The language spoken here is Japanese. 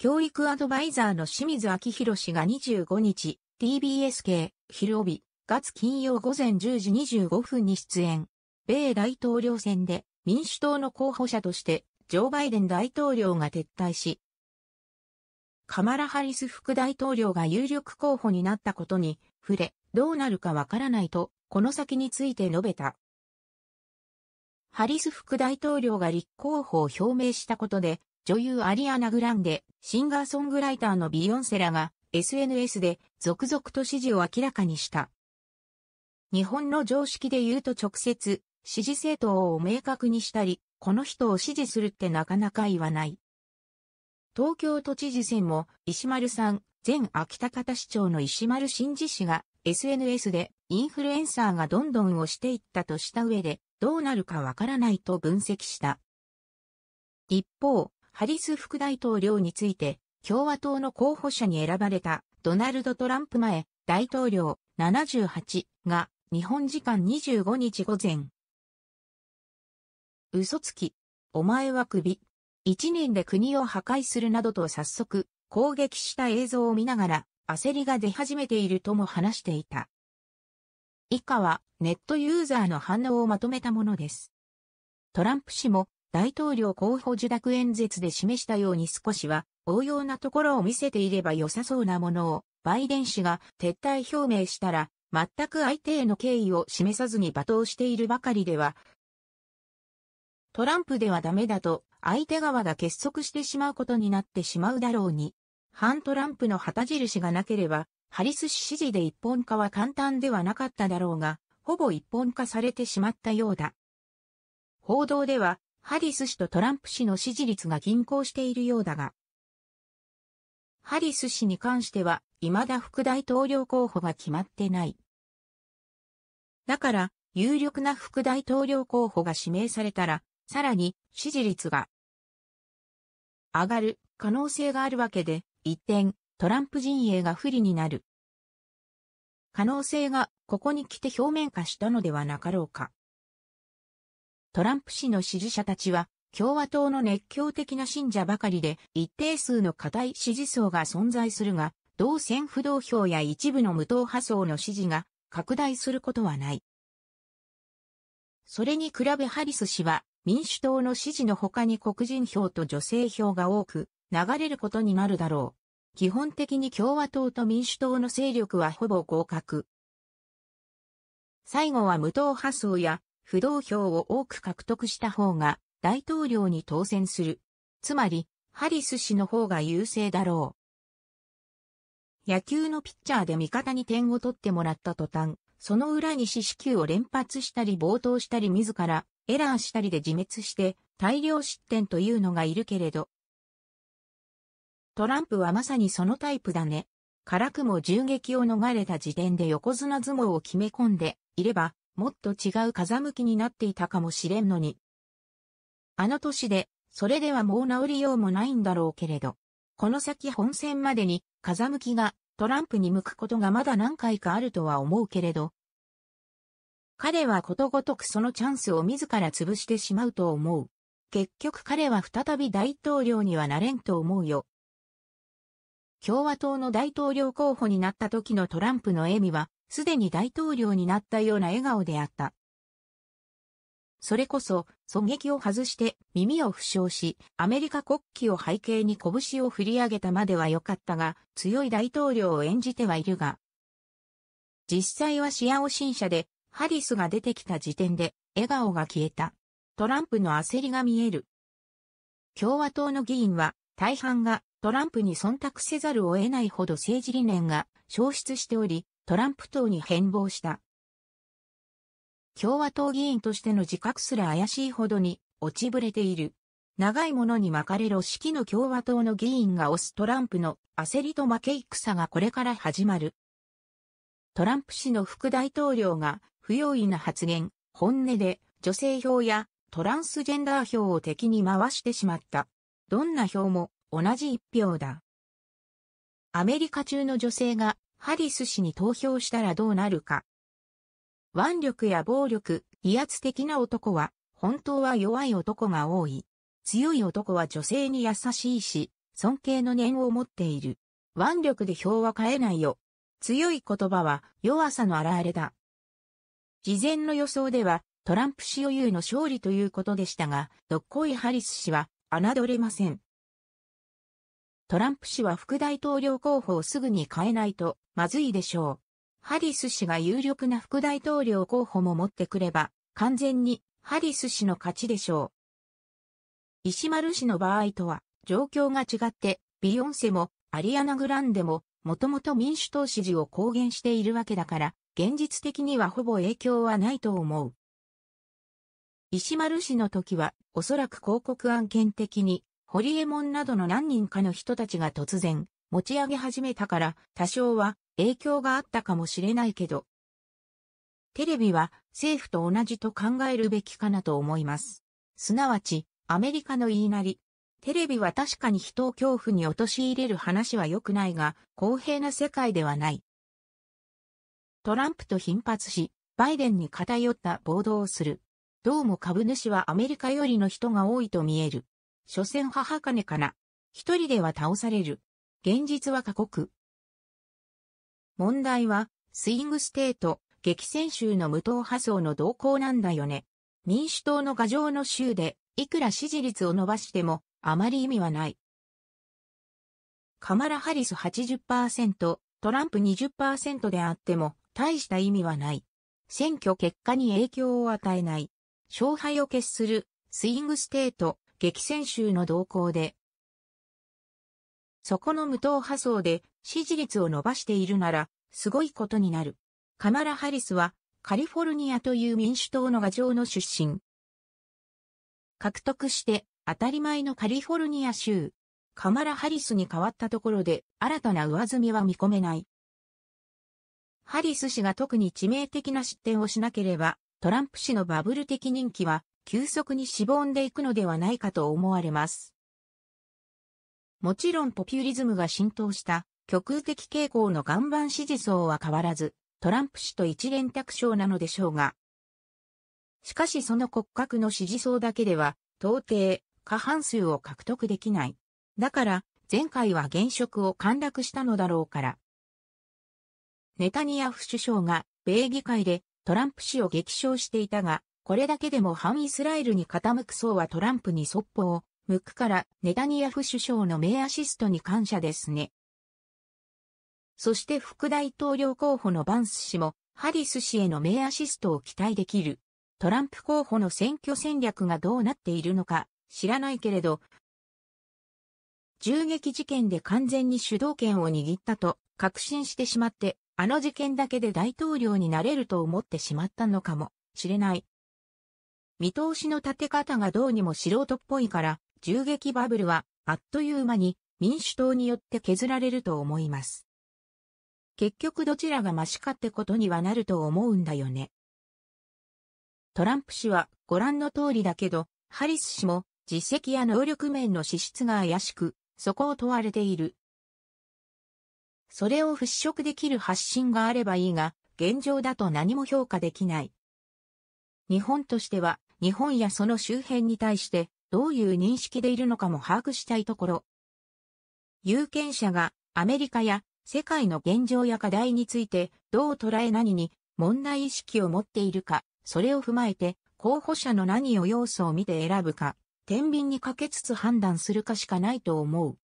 教育アドバイザーの清水明宏氏が25日、TBS 系、昼帯、月金曜午前10時25分に出演。米大統領選で民主党の候補者として、ジョー・バイデン大統領が撤退し、カマラ・ハリス副大統領が有力候補になったことに触れ、どうなるかわからないと、この先について述べた。ハリス副大統領が立候補を表明したことで、女優アリアナ・グランデ、シンガーソングライターのビヨンセラが SNS で続々と支持を明らかにした。日本の常識で言うと直接、支持政党を明確にしたり、この人を支持するってなかなか言わない。東京都知事選も石丸さん、前秋田方市長の石丸慎二氏が SNS でインフルエンサーがどんどん押していったとした上でどうなるかわからないと分析した。一方、ハリス副大統領について、共和党の候補者に選ばれたドナルド・トランプ前大統領78が日本時間25日午前。嘘つき。お前は首。一年で国を破壊するなどと早速攻撃した映像を見ながら焦りが出始めているとも話していた。以下はネットユーザーの反応をまとめたものです。トランプ氏も大統領候補受諾演説で示したように少しは応用なところを見せていれば良さそうなものを、バイデン氏が撤退表明したら、全く相手への敬意を示さずに罵倒しているばかりでは、トランプではダメだと、相手側が結束してしまうことになってしまうだろうに、反トランプの旗印がなければ、ハリス氏支持で一本化は簡単ではなかっただろうが、ほぼ一本化されてしまったようだ。報道では、ハリス氏とトランプ氏の支持率が均衡しているようだが、ハリス氏に関しては、未だ副大統領候補が決まってない。だから、有力な副大統領候補が指名されたら、さらに支持率が上がる可能性があるわけで、一転、トランプ陣営が不利になる。可能性がここに来て表面化したのではなかろうか。トランプ氏の支持者たちは、共和党の熱狂的な信者ばかりで、一定数の固い支持層が存在するが、同選不動票や一部の無党派層の支持が拡大することはない。それに比べハリス氏は、民主党の支持の他に黒人票と女性票が多く、流れることになるだろう。基本的に共和党と民主党の勢力はほぼ合格。最後は無党派層や不動票を多く獲得した方が大統領に当選する。つまり、ハリス氏の方が優勢だろう。野球のピッチャーで味方に点を取ってもらった途端、その裏に四死球を連発したり暴投したり自らエラーしたりで自滅して大量失点というのがいるけれど。トランプはまさにそのタイプだね。辛くも銃撃を逃れた時点で横綱相撲を決め込んでいれば、もっと違う風向きになっていたかもしれんのに。あの年で、それではもう治りようもないんだろうけれど、この先本戦までに風向きがトランプに向くことがまだ何回かあるとは思うけれど、彼はことごとくそのチャンスを自ら潰してしまうと思う。結局彼は再び大統領にはなれんと思うよ。共和党の大統領候補になった時のトランプの笑みは、すでに大統領になったような笑顔であった。それこそ、狙撃を外して耳を負傷し、アメリカ国旗を背景に拳を振り上げたまでは良かったが、強い大統領を演じてはいるが、実際はシアオ新社で、ハリスが出てきた時点で、笑顔が消えた。トランプの焦りが見える。共和党の議員は、大半がトランプに忖度せざるを得ないほど政治理念が消失しており、トランプ党に変貌した。共和党議員としての自覚すら怪しいほどに落ちぶれている。長いものに巻かれろ式の共和党の議員が推すトランプの焦りと負け戦がこれから始まる。トランプ氏の副大統領が不用意な発言、本音で女性票やトランスジェンダー票を敵に回してしまった。どんな票も同じ一票だ。アメリカ中の女性がハリス氏に投票したらどうなるか。腕力や暴力、威圧的な男は、本当は弱い男が多い。強い男は女性に優しいし、尊敬の念を持っている。腕力で票は変えないよ。強い言葉は弱さの表れだ。事前の予想ではトランプ氏を裕の勝利ということでしたが、どっこいハリス氏は侮れません。トランプ氏は副大統領候補をすぐに変えないと、まずいでしょう。ハリス氏が有力な副大統領候補も持ってくれば、完全にハリス氏の勝ちでしょう。石丸氏の場合とは、状況が違って、ビヨンセもアリアナ・グランデも、もともと民主党支持を公言しているわけだから、現実的にはほぼ影響はないと思う。石丸氏の時は、おそらく広告案件的に、ホリエモンなどの何人かの人たちが突然、持ち上げ始めたから、多少は影響があったかもしれないけど、テレビは政府と同じと考えるべきかなと思います。すなわち、アメリカの言いなり。テレビは確かに人を恐怖に陥れる話は良くないが、公平な世界ではない。トランプと頻発し、バイデンに偏った暴動をする。どうも株主はアメリカよりの人が多いと見える。所詮母金かな。一人では倒される。現実は過酷。問題は、スイングステート、激戦州の無党派層の動向なんだよね。民主党の牙城の州で、いくら支持率を伸ばしても、あまり意味はない。カマラ・ハリス80%、トランプ20%であっても、大した意味はない。選挙結果に影響を与えない。勝敗を決する、スイングステート、激戦州の動向で、そこの無党派層で支持率を伸ばしているなら、すごいことになる。カマラ・ハリスは、カリフォルニアという民主党の牙城の出身。獲得して、当たり前のカリフォルニア州。カマラ・ハリスに変わったところで、新たな上積みは見込めない。ハリス氏が特に致命的な失点をしなければ、トランプ氏のバブル的人気は急速にしぼんでいくのではないかと思われます。もちろんポピュリズムが浸透した極右的傾向の岩盤支持層は変わらず、トランプ氏と一連卓章なのでしょうが。しかしその骨格の支持層だけでは、到底過半数を獲得できない。だから、前回は現職を陥落したのだろうから。ネタニヤフ首相が、米議会でトランプ氏を激賞していたが、これだけでも反イスラエルに傾く層はトランプにそっぽを向くからネタニヤフ首相の名アシストに感謝ですね。そして副大統領候補のバンス氏もハリス氏への名アシストを期待できる。トランプ候補の選挙戦略がどうなっているのか知らないけれど、銃撃事件で完全に主導権を握ったと確信してしまって、あの事件だけで大統領になれると思ってしまったのかもしれない。見通しの立て方がどうにも素人っぽいから、銃撃バブルはあっという間に民主党によって削られると思います。結局どちらがマシかってことにはなると思うんだよね。トランプ氏はご覧の通りだけど、ハリス氏も実績や能力面の資質が怪しく、そこを問われている。それを払拭できる発信があればいいが、現状だと何も評価できない。日本としては日本やその周辺に対してどういう認識でいるのかも把握したいところ。有権者がアメリカや世界の現状や課題についてどう捉え何に問題意識を持っているか、それを踏まえて候補者の何を要素を見て選ぶか、天秤にかけつつ判断するかしかないと思う。